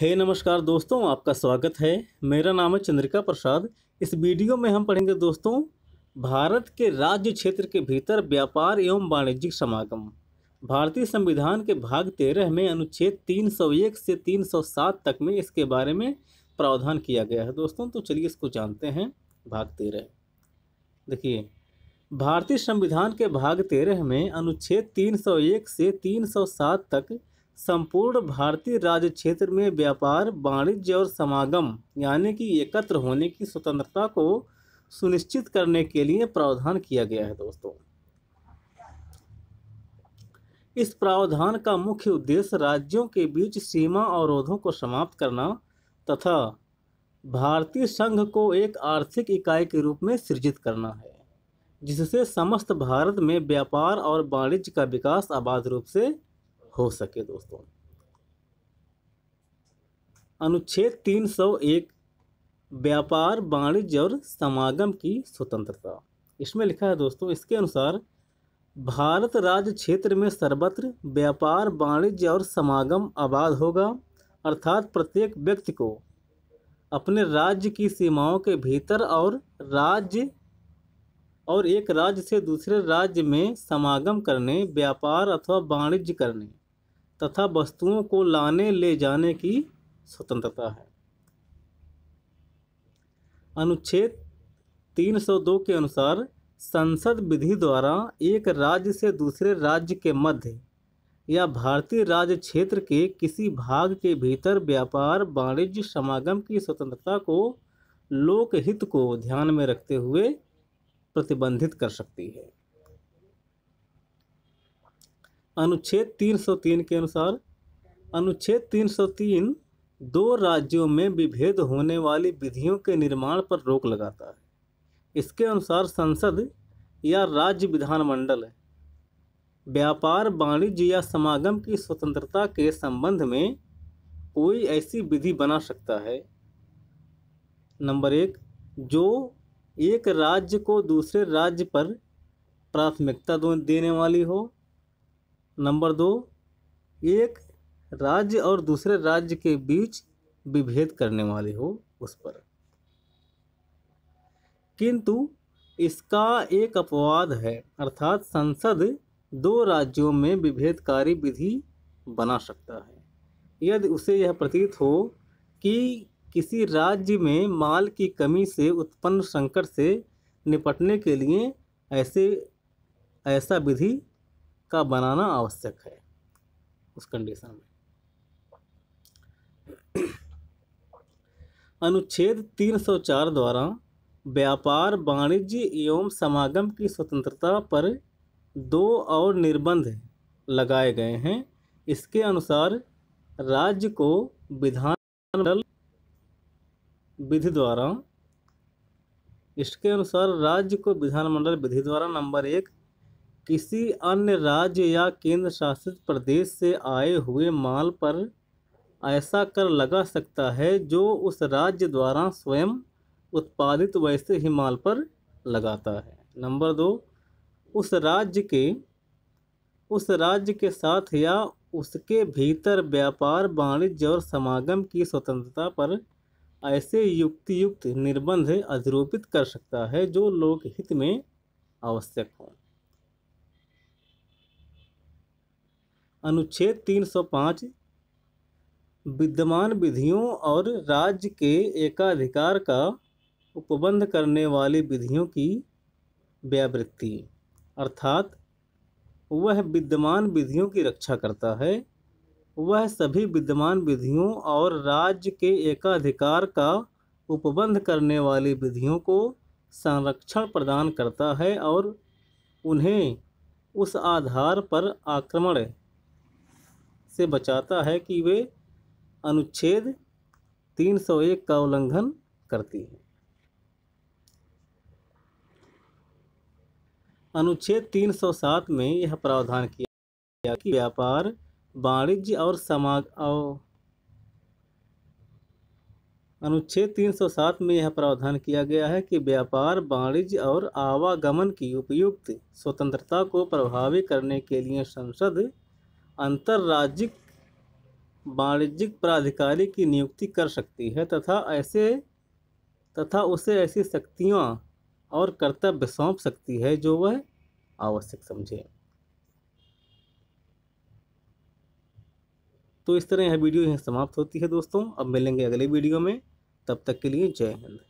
हे hey, नमस्कार दोस्तों आपका स्वागत है मेरा नाम है चंद्रिका प्रसाद इस वीडियो में हम पढ़ेंगे दोस्तों भारत के राज्य क्षेत्र के भीतर व्यापार एवं वाणिज्यिक समागम भारतीय संविधान के भाग तेरह में अनुच्छेद 301 से 307 तक में इसके बारे में प्रावधान किया गया है दोस्तों तो चलिए इसको जानते हैं भाग तेरह देखिए भारतीय संविधान के भाग तेरह में अनुच्छेद तीन से तीन तक संपूर्ण भारतीय राज्य क्षेत्र में व्यापार वाणिज्य और समागम यानी कि एकत्र होने की स्वतंत्रता को सुनिश्चित करने के लिए प्रावधान किया गया है दोस्तों इस प्रावधान का मुख्य उद्देश्य राज्यों के बीच सीमा अवरोधों को समाप्त करना तथा भारतीय संघ को एक आर्थिक इकाई के रूप में सृजित करना है जिससे समस्त भारत में व्यापार और वाणिज्य का विकास आबाद रूप से हो सके दोस्तों अनुच्छेद 301 व्यापार वाणिज्य और समागम की स्वतंत्रता इसमें लिखा है दोस्तों इसके अनुसार भारत राज्य क्षेत्र में सर्वत्र व्यापार वाणिज्य और समागम आबाद होगा अर्थात प्रत्येक व्यक्ति को अपने राज्य की सीमाओं के भीतर और राज्य और एक राज्य से दूसरे राज्य में समागम करने व्यापार अथवा वाणिज्य करने तथा वस्तुओं को लाने ले जाने की स्वतंत्रता है अनुच्छेद 302 के अनुसार संसद विधि द्वारा एक राज्य से दूसरे राज्य के मध्य या भारतीय राज्य क्षेत्र के किसी भाग के भीतर व्यापार वाणिज्य समागम की स्वतंत्रता को लोकहित को ध्यान में रखते हुए प्रतिबंधित कर सकती है अनुच्छेद 303 के अनुसार अनुच्छेद 303 दो राज्यों में विभेद होने वाली विधियों के निर्माण पर रोक लगाता है इसके अनुसार संसद या राज्य विधानमंडल व्यापार वाणिज्य या समागम की स्वतंत्रता के संबंध में कोई ऐसी विधि बना सकता है नंबर एक जो एक राज्य को दूसरे राज्य पर प्राथमिकता देने वाली हो नंबर दो एक राज्य और दूसरे राज्य के बीच विभेद करने वाली हो उस पर किंतु इसका एक अपवाद है अर्थात संसद दो राज्यों में विभेदकारी विधि बना सकता है यदि उसे यह प्रतीत हो कि किसी राज्य में माल की कमी से उत्पन्न संकट से निपटने के लिए ऐसे ऐसा विधि का बनाना आवश्यक है उस कंडीशन में अनुच्छेद 304 द्वारा व्यापार वाणिज्य एवं समागम की स्वतंत्रता पर दो और निर्बंध लगाए गए हैं इसके अनुसार राज्य को विधानमंडल विधि द्वारा इसके अनुसार राज्य को विधानमंडल विधि द्वारा नंबर एक किसी अन्य राज्य या केंद्र शासित प्रदेश से आए हुए माल पर ऐसा कर लगा सकता है जो उस राज्य द्वारा स्वयं उत्पादित वैसे ही माल पर लगाता है नंबर दो उस राज्य के उस राज्य के साथ या उसके भीतर व्यापार वाणिज्य और समागम की स्वतंत्रता पर ऐसे युक्ति युक्त निर्बंध अधिरोपित कर सकता है जो लोकहित में आवश्यक हों अनुच्छेद 305 विद्यमान विधियों और राज्य के एकाधिकार का उपबंध करने वाली विधियों की व्यावृत्ति अर्थात वह विद्यमान विधियों की रक्षा करता है वह सभी विद्यमान विधियों और राज्य के एकाधिकार का उपबंध करने वाली विधियों को संरक्षण प्रदान करता है और उन्हें उस आधार पर आक्रमण से बचाता है कि वे अनुच्छेद 301 का उल्लंघन करती है अनुच्छेद 307 में यह प्रावधान किया कि व्यापार वाणिज्य और समाज और अनुच्छेद 307 में यह प्रावधान किया गया है कि व्यापार वाणिज्य और आवागमन की उपयुक्त स्वतंत्रता को प्रभावी करने के लिए संसद अंतर्राज्यिक वाणिज्यिक प्राधिकारी की नियुक्ति कर सकती है तथा ऐसे तथा उसे ऐसी शक्तियाँ और कर्तव्य सौंप सकती है जो वह आवश्यक समझे तो इस तरह यह वीडियो यहाँ समाप्त होती है दोस्तों अब मिलेंगे अगले वीडियो में तब तक के लिए जय हिंद